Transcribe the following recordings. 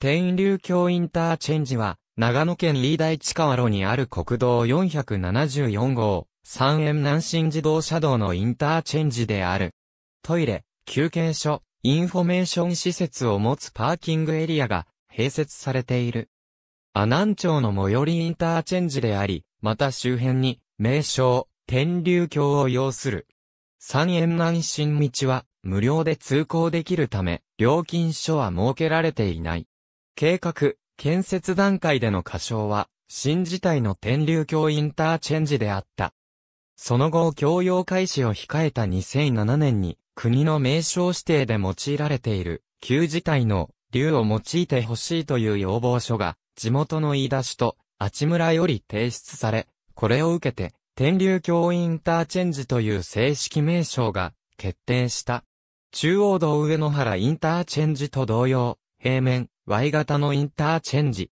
天竜橋インターチェンジは、長野県飯大地川路にある国道474号、三円南新自動車道のインターチェンジである。トイレ、休憩所、インフォメーション施設を持つパーキングエリアが併設されている。阿南町の最寄りインターチェンジであり、また周辺に、名称、天竜橋を要する。三円南新道は、無料で通行できるため、料金所は設けられていない。計画、建設段階での過小は、新自体の天竜橋インターチェンジであった。その後、教用開始を控えた2007年に、国の名称指定で用いられている、旧自体の竜を用いてほしいという要望書が、地元の言い出しと、あちむらより提出され、これを受けて、天竜橋インターチェンジという正式名称が決定した。中央道上野原インターチェンジと同様、平面、Y 型のインターチェンジ。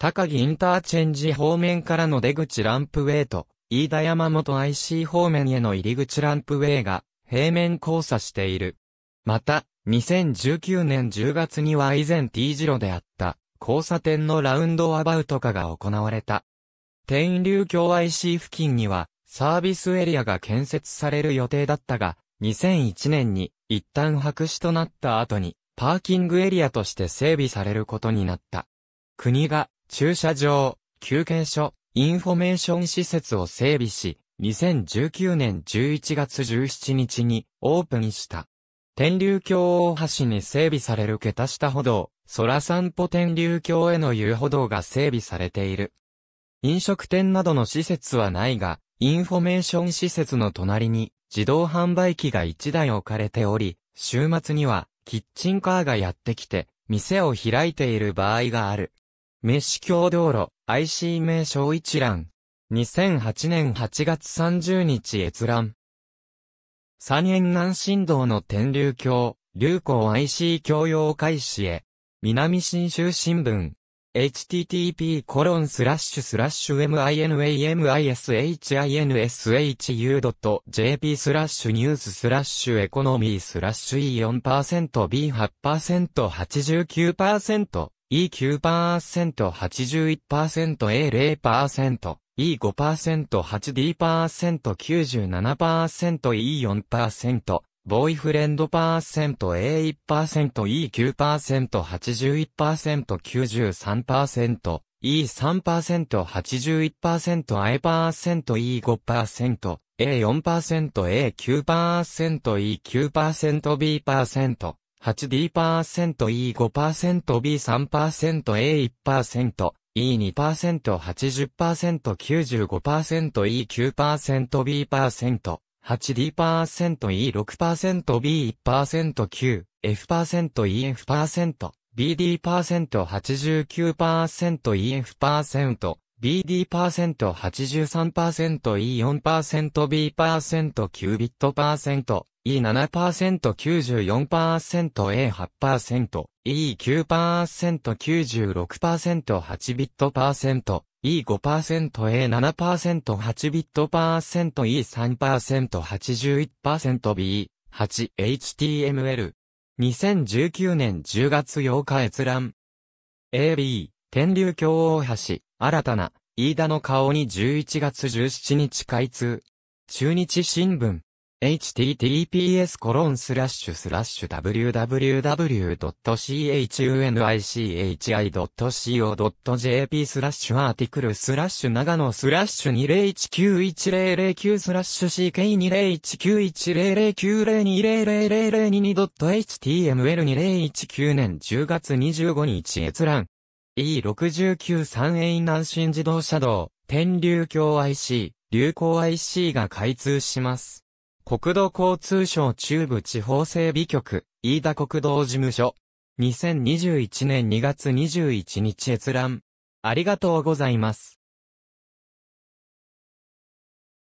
高木インターチェンジ方面からの出口ランプウェイと、飯田山本 IC 方面への入り口ランプウェイが平面交差している。また、2019年10月には以前 T 字路であった交差点のラウンドアバウト化が行われた。天竜橋 IC 付近にはサービスエリアが建設される予定だったが、2001年に一旦白紙となった後にパーキングエリアとして整備されることになった。国が駐車場、休憩所、インフォメーション施設を整備し、2019年11月17日にオープンした。天竜橋大橋に整備される桁下歩道、空散歩天竜橋への遊歩道が整備されている。飲食店などの施設はないが、インフォメーション施設の隣に自動販売機が1台置かれており、週末にはキッチンカーがやってきて、店を開いている場合がある。メシ橋道路、IC 名称一覧。2008年8月30日閲覧。三円南新道の天竜橋、流行 IC 共用開始へ。南新州新聞、http コロンスラッシュスラッシュ minamishinu.jp スラッシュニューススラッシュエコノミースラッシュ E4%B8%89% E9%81%A0% E5%8D%97%E4% ボーイフレンドパーセント A1%E9%81%93%、E3%81%I%E5%、A4%A9%E9%B%、8D%E5%B3%A1%、E2%80%95%E9%B%、8D%E6%B1%9%F%EF%BD%。E6% BD%89%EF%、BD%83%E4%、B%9%、E7%94%、A8%、E9%96%、8 b i t E5%、A7%、8ビット E3%、81%、B、8、HTML。2019年10月8日閲覧。AB、天竜橋大橋、新たな、飯田の顔に11月17日開通。中日新聞。https コロンスラッシュスラッシュ www.chunichi.co.jp スラッシュアーティクルスラッシュ長野スラッシュ20191009スラッシュ ck20191002000022.html2019 年10月25日閲覧 E69 3 a 南新自動車道、天竜橋 IC、流行 IC が開通します。国土交通省中部地方整備局、飯田国道事務所。2021年2月21日閲覧。ありがとうございます。